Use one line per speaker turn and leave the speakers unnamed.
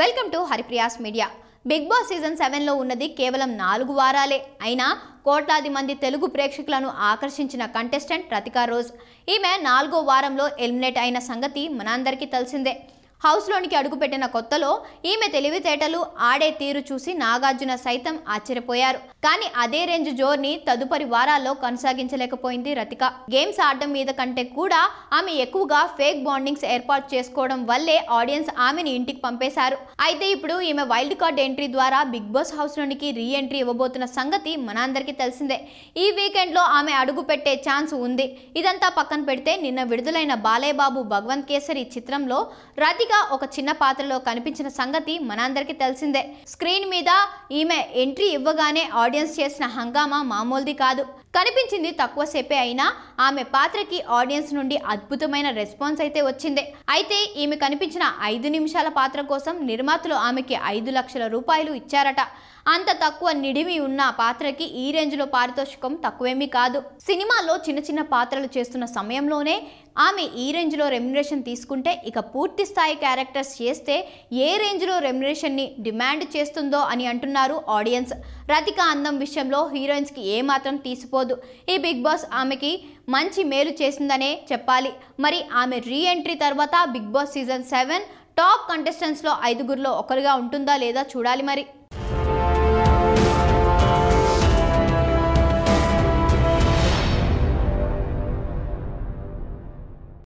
welcome to Haripriya's media Big Boss season సెవెన్లో ఉన్నది కేవలం నాలుగు వారాలే అయినా కోట్లాది మంది తెలుగు ప్రేక్షకులను ఆకర్షించిన కంటెస్టెంట్ రతికా రోజ్ ఈమె నాలుగో వారంలో ఎలిమినేట్ అయిన సంగతి మనందరికీ తెలిసిందే హౌస్లోనికి అడుగుపెట్టిన కొత్తలో ఈమె తెలివితేటలు ఆడే తీరు చూసి నాగార్జున సైతం ఆశ్చర్యపోయారు కానీ అదే రేంజ్ జోర్ని తదుపరి వారాల్లో కొనసాగించలేకపోయింది రతిక గేమ్స్ ఆడడం మీద కంటే కూడా ఆమె ఎక్కువగా ఫేక్ బాండింగ్స్ ఏర్పాటు చేసుకోవడం వల్లే ఆడియన్స్ ఆమెని ఇంటికి పంపేశారు అయితే ఇప్పుడు ఈమె వైల్డ్ కార్డ్ ఎంట్రీ ద్వారా బిగ్ బాస్ హౌస్లోనికి రీ ఎంట్రీ ఇవ్వబోతున్న సంగతి మనందరికీ తెలిసిందే ఈ వీకెండ్లో ఆమె అడుగు ఛాన్స్ ఉంది ఇదంతా పక్కన పెడితే నిన్న విడుదలైన బాలయ్యబాబు భగవంత్ కేసరి చిత్రంలో రతిక నటిగా ఒక చిన్న పాత్రలో కనిపించిన సంగతి మనందరికి తెలిసిందే స్క్రీన్ మీద ఈమె ఎంట్రీ ఇవ్వగానే ఆడియన్స్ చేసిన హంగామా మామూలుది కాదు కనిపించింది తక్కువసేపే అయినా ఆమె పాత్రకి ఆడియన్స్ నుండి అద్భుతమైన రెస్పాన్స్ అయితే వచ్చిందే అయితే ఈమె కనిపించిన ఐదు నిమిషాల పాత్ర కోసం నిర్మాతలు ఆమెకి ఐదు లక్షల రూపాయలు ఇచ్చారట అంత తక్కువ నిడివి ఉన్న పాత్రకి ఈ రేంజ్లో పారితోషికం తక్కువేమీ కాదు సినిమాలో చిన్న చిన్న పాత్రలు చేస్తున్న సమయంలోనే ఆమె ఈ రేంజ్లో రెమ్యునరేషన్ తీసుకుంటే ఇక పూర్తి స్థాయి క్యారెక్టర్స్ చేస్తే ఏ రేంజ్లో రెమ్యునరేషన్ని డిమాండ్ చేస్తుందో అని అంటున్నారు ఆడియన్స్ రతిక అందం విషయంలో హీరోయిన్స్కి ఏమాత్రం తీసిపోదు చెప్పుకోదు ఈ బిగ్ బాస్ ఆమెకి మంచి మేలు చేసిందనే చెప్పాలి మరి ఆమె రీ ఎంట్రీ తర్వాత Big Boss season seven top కంటెస్టెంట్స్లో ఐదుగురిలో ఒకరుగా ఉంటుందా లేదా చూడాలి మరి